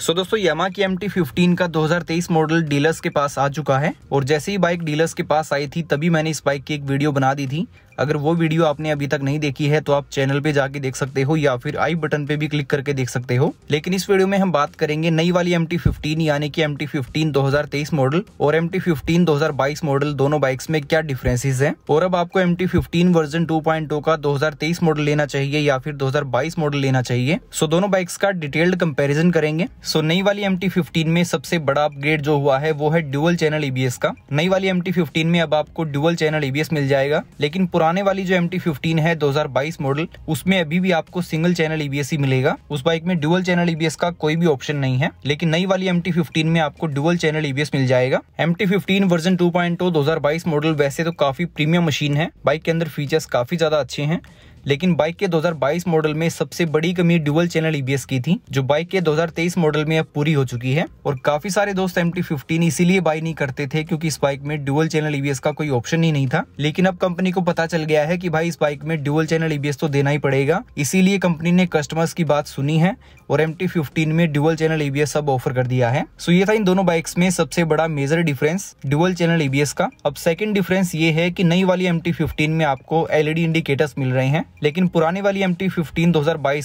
सो so, दोस्तों यमा की एम टी का 2023 मॉडल डीलर्स के पास आ चुका है और जैसे ही बाइक डीलर्स के पास आई थी तभी मैंने इस बाइक की एक वीडियो बना दी थी अगर वो वीडियो आपने अभी तक नहीं देखी है तो आप चैनल पे जाके देख सकते हो या फिर आई बटन पे भी क्लिक करके देख सकते हो लेकिन इस वीडियो में हम बात करेंगे नई वाली एम टी यानी कि एम टी मॉडल और एम टी मॉडल दोनों बाइक्स में क्या डिफरेंसेस है और अब आपको एम टी वर्जन टू का दो मॉडल लेना चाहिए या फिर दो मॉडल लेना चाहिए सो दोनों बाइक्स का डिटेल्ड कंपेरिजन करेंगे सो नई वाली एम टी में सबसे बड़ा अपग्रेड जो हुआ है वो है ड्यूअल चैनल ईबीएस का नई वाली एम टी में अब आपको ड्यूअल चैनल ईबीएस मिल जाएगा लेकिन पुराने वाली जो एम टी है 2022 मॉडल उसमें अभी भी आपको सिंगल चैनल ईबीएस ही मिलेगा उस बाइक में ड्यूअल चैनल ईबीएस का कोई भी ऑप्शन नहीं है लेकिन नई वाली एम टी में आपको ड्यूअल चैनल ईबीएस मिल जाएगा M T version two point model वैसे तो काफी प्रीमियम मशीन है बाइक के अंदर फीचर्स काफी ज्यादा अच्छे हैं लेकिन बाइक के 2022 मॉडल में सबसे बड़ी कमी ड्यूबल चैनल ईबीएस e की थी जो बाइक के 2023 मॉडल में अब पूरी हो चुकी है और काफी सारे दोस्त एम टी इसीलिए बाई नहीं करते थे क्योंकि इस बाइक में ड्यूबल चैनल ईबीएस e का कोई ऑप्शन ही नहीं था लेकिन अब कंपनी को पता चल गया है की भाई इस बाइक में ड्यूबल चैनल ईबीएस e तो देना ही पड़ेगा इसीलिए कंपनी ने कस्टमर्स की बात सुनी है और एम टी में ड्यूबल चैनल ईबीएस अब ऑफर कर दिया है सो ये था इन दोनों बाइक्स में सबसे बड़ा major difference dual channel ABS का अब सेकंड डिफरेंस ये है कि नई वाली एम में आपको एलईडी इंडिकेटर्स मिल रहे हैं लेकिन पुराने वाली एम टी फिफ्टीन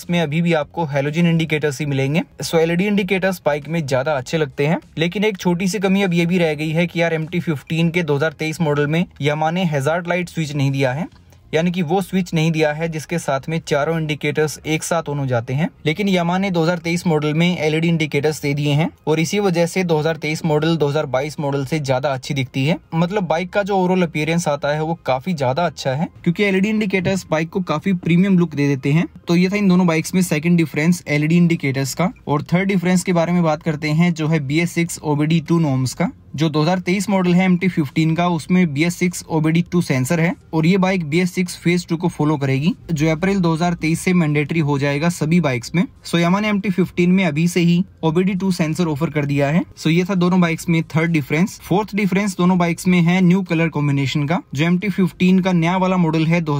में अभी भी आपको हेलोजिन इंडिकेटर्स ही मिलेंगे सो एल इंडिकेटर्स बाइक में ज्यादा अच्छे लगते हैं लेकिन एक छोटी सी कमी अब ये भी रह गई है कि यार एम टी फिफ्टीन के 2023 मॉडल में यमा ने हेजार्ड लाइट स्विच नहीं दिया है यानी कि वो स्विच नहीं दिया है जिसके साथ में चारों इंडिकेटर्स एक साथ ऑन हो जाते हैं लेकिन यमा ने 2023 मॉडल में एलईडी इंडिकेटर्स e दे दिए हैं और इसी वजह से 2023 मॉडल 2022 मॉडल से ज्यादा अच्छी दिखती है मतलब बाइक का जो ओवरऑल अपीयरेंस आता है वो काफी ज्यादा अच्छा है क्योंकि एलईडी इंडिकेटर्स बाइक को काफी प्रीमियम लुक दे देते हैं तो ये था इन दोनों बाइक्स में सेकंड डिफरेंस एलईडी इंडिकेटर्स का और थर्ड डिफरेंस के बारे में बात करते हैं जो है B S six OBD two का जो 2023 मॉडल है एम टी का उसमें B S six OBD two sensor है और ये bike B S six phase two को फॉलो करेगी जो अप्रैल 2023 से मैंडेटरी हो जाएगा सभी बाइक्स में सो यमा ने एम टी में अभी से ही ओबीडी टू सेंसर ऑफर कर दिया है सो ये था दोनों बाइक्स में थर्ड डिफरेंस फोर्थ डिफरेंस दोनों बाइक्स में है न्यू कलर कॉम्बिनेशन का जो एम 15 का नया वाला मॉडल है दो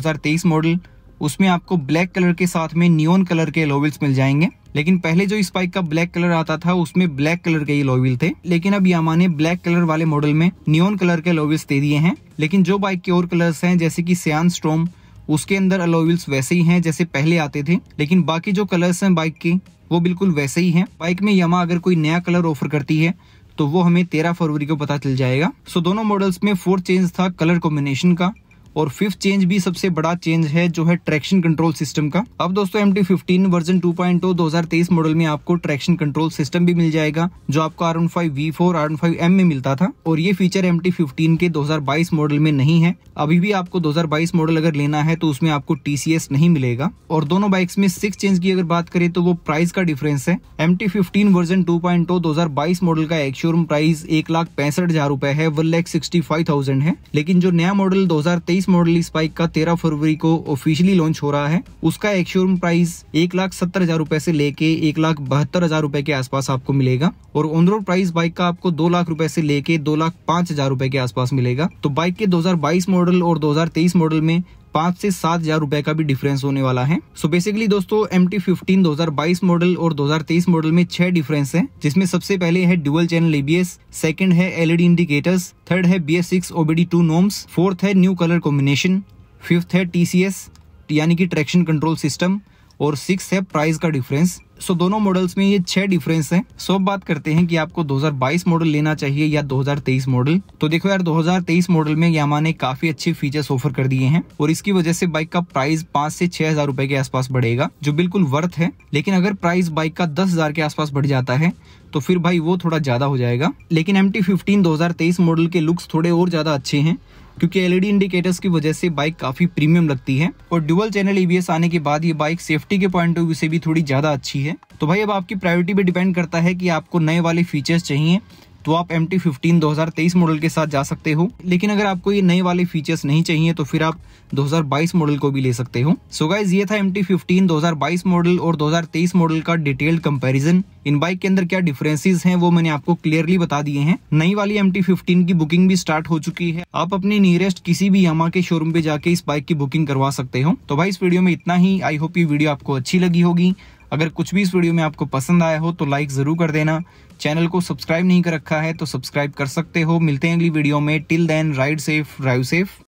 मॉडल उसमें आपको ब्लैक कलर के साथ में नियोन कलर के लोवेल्स मिल जाएंगे लेकिन पहले जो इस बाइक का ब्लैक कलर आता था उसमें ब्लैक कलर के ही लोविल थे लेकिन अब यामा ने ब्लैक कलर वाले मॉडल में नियोन कलर के लोविल्स दे दिए हैं लेकिन जो बाइक के और कलर्स हैं जैसे कि सियान स्ट्रोम उसके अंदर अलोविल्स वैसे ही हैं जैसे पहले आते थे लेकिन बाकी जो कलर्स हैं बाइक के वो बिल्कुल वैसे ही हैं बाइक में यमा अगर कोई नया कलर ऑफर करती है तो वो हमें तेरह फरवरी को पता चल जाएगा सो दोनों मॉडल्स में फोर्थ चेंज था कलर कॉम्बिनेशन का और फिफ्थ चेंज भी सबसे बड़ा चेंज है जो है ट्रैक्शन कंट्रोल सिस्टम का अब दोस्तों M T fifteen version two point model में आपको ट्रैक्शन कंट्रोल सिस्टम भी मिल जाएगा जो आपको R one five V four R one five M में मिलता था और ये फीचर एम टी फिफ्टीन के 2022 मॉडल में नहीं है अभी भी आपको 2022 मॉडल अगर लेना है तो उसमें आपको टीसीएस नहीं मिलेगा और दोनों बाइक्स में सिक्स चेंज की अगर बात करें तो वो प्राइस का डिफरेंस है M T fifteen version two point two दो हजार बाईस मॉडल का शोरूम प्राइस एक लाख पैंसठ हजार रूपए है one lakh sixty five thousand है लेकिन जो नया मॉडल दो हजार तेईस इस मॉडल इस बाइक का तेरह फरवरी को ऑफिशियली लॉन्च हो रहा है उसका एक शोरूम प्राइस एक लाख सत्तर हजार रूपए से लेके एक लाख बहत्तर हजार रूपए के आसपास आपको मिलेगा और ऑन रोड प्राइस बाइक का आपको दो लाख रूपए से लेके दो लाख पांच हजार रूपए के आसपास मिलेगा तो बाइक के दो मॉडल और दो मॉडल में पांच से सात हजार रुपए का भी डिफरेंस होने वाला है सो बेसिकली दोस्तों एम टी फिफ्टीन दो हजार बाईस मॉडल और दो हजार तेईस मॉडल में छह डिफरेंस है जिसमें सबसे पहले है डुअल चैनल एबीएस सेकंड है एलईडी इंडिकेटर्स थर्ड है B S six OBD two norms fourth है न्यू कलर कॉम्बिनेशन फिफ्थ है टीसीएस यानी कि ट्रैक्शन कंट्रोल सिस्टम और सिक्स है प्राइस का डिफरेंस सो so, दोनों मॉडल्स में ये छह डिफरेंस हैं सो so, बात करते हैं कि आपको 2022 मॉडल लेना चाहिए या 2023 मॉडल तो देखो यार 2023 मॉडल में यामा ने काफी अच्छे फीचर्स ऑफर कर दिए हैं और इसकी वजह से बाइक का प्राइस पांच से छह हजार रूपए के आसपास बढ़ेगा जो बिल्कुल वर्थ है लेकिन अगर प्राइस बाइक का दस हजार के आसपास बढ़ जाता है तो फिर भाई वो थोड़ा ज्यादा हो जाएगा लेकिन एम टी मॉडल के लुक्स थोड़े और ज्यादा अच्छे हैं क्योंकि एलईडी इंडिकेटर्स e की वजह से बाइक काफी प्रीमियम लगती है और डुअल चैनल ईवीएस आने के बाद ये बाइक सेफ्टी के पॉइंट ऑफ व्यू से भी थोड़ी ज्यादा अच्छी है तो भाई अब आपकी प्रायोरिटी पे डिपेंड करता है कि आपको नए वाले फीचर्स चाहिए तो आप एम टी फिफ्टीन मॉडल के साथ जा सकते हो लेकिन अगर आपको ये नए वाले फीचर्स नहीं चाहिए तो फिर आप 2022 मॉडल को भी ले सकते हो सो गाइज ये था एम टी फिफ्टीन मॉडल और 2023 मॉडल का डिटेल्ड कंपैरिजन इन बाइक के अंदर क्या डिफरेंसेस हैं वो मैंने आपको क्लियरली बता दिए हैं नई वाली एम टी फिफ्टीन की बुकिंग भी स्टार्ट हो चुकी है आप अपने नियरेस्ट किसी भी यमा के शोरूम पे जाके इस बाइक की बुकिंग करवा सकते हो तो भाई इस वीडियो में इतना ही आई होप ये वीडियो आपको अच्छी लगी होगी अगर कुछ भी इस वीडियो में आपको पसंद आया हो तो लाइक ज़रूर कर देना चैनल को सब्सक्राइब नहीं कर रखा है तो सब्सक्राइब कर सकते हो मिलते हैं अगली वीडियो में till then ride safe drive safe